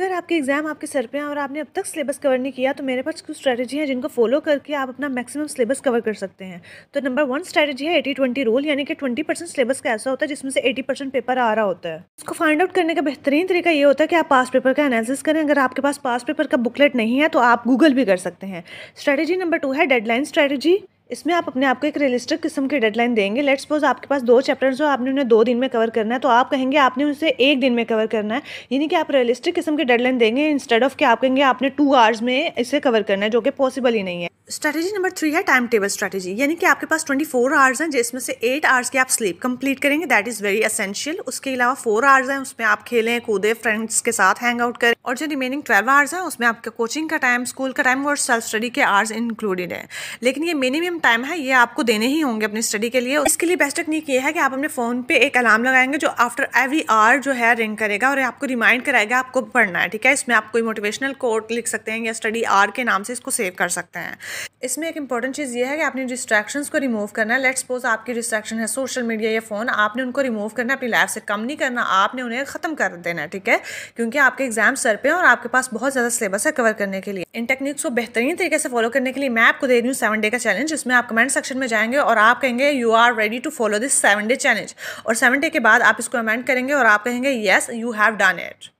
अगर आपके एग्ज़ाम आपके सर पे हैं और आपने अब तक सिलेबस कवर नहीं किया तो मेरे पास कुछ स्ट्रैटेजी हैं जिनको फॉलो करके आप अपना मैक्सिमम सिलेबस कवर कर सकते हैं तो नंबर वन स्ट्रैटेजी है एटी ट्वेंटी रूल यानी कि ट्वेंटी परसेंट सिलेबस का ऐसा होता है जिसमें से एटी परसेंट पेपर आ रहा होता है इसको फाइंड आउट करने का बेहतरीन तरीका ये होता है कि आप पास पेपर का एनालिसिस करें अगर आपके पास पास पेपर का बुकलेट नहीं है तो आप गूगल भी कर सकते हैं स्ट्रैटेजी नंबर टू है डेडलाइन स्ट्रैटेजी इसमें आप अपने आप को एक रियलिस्टिक किस्म की डेडलाइन देंगे लेट्स सपोज आपके पास दो चैप्टर्स हो आपने उन्हें दो दिन में कवर करना है तो आप कहेंगे आपने उसे एक दिन में कवर करना है यानी कि आप रियलिस्टिक किस्म की डेडलाइन देंगे इंस्टेड ऑफ कि आप कहेंगे आपने टू आवर्स में इसे कवर करना है जो कि पॉसिबल ही नहीं है स्ट्रेटेजी नंबर थ्री है टाइम टेबल स्ट्रेटेजी यानी कि आपके पास ट्वेंटी फोर आवर्स हैं जिसमें से एट आवर्स की आप स्लीप कंप्लीट करेंगे दैट इज़ वेरी असेंशियल उसके अलावा फोर आवर्स हैं उसमें आप खेलें कूदें फ्रेंड्स के साथ हैंग आउट करें और जो रिमेनिंग ट्वेल्व आवर्स है उसमें आपके कोचिंग का टाइम स्कूल का टाइम और सेल्फ स्टडी के आवर्स इंक्लूडेड है लेकिन ये मिनिमम टाइम है ये आपको देने ही होंगे अपनी स्टडी के लिए इसके लिए बेस्ट टेक्निक ये है कि आप अपने फ़ोन पे एक अलार्म लगाएंगे जो आफ्टर एवरी आवर जो है रिंग करेगा और आपको रिमाइंड कराएगा आपको पढ़ना है ठीक है इसमें आप कोई मोटिवेशनल कोट लिख सकते हैं या स्टडी आर के नाम से इसको सेव कर सकते हैं इसमें एक इंपॉर्टेंट चीज़ ये है कि आपने डिस्ट्रैक्शन को रिमूव करना है लेट सपोज आपकी डिस्ट्रैक्शन है सोशल मीडिया या फ़ोन आपने उनको रिमूव करना अपनी लाइफ से कम नहीं करना आपने उन्हें ख़त्म कर देना ठीक है क्योंकि आपके एग्जाम सर पे हैं और आपके पास बहुत ज़्यादा सिलेबस है कवर करने के लिए इन टेक्निक्स को बेहतरीन तरीके से फॉलो करने के लिए मैं आपको दे रही हूँ सेवन डे का चैलेंज जिसमें आप कमेंट सेक्शन में जाएंगे और आप कहेंगे you are ready to follow this seven day challenge और सेवन डे के बाद आप इसको कमेंट करेंगे और आप कहेंगे yes you have done it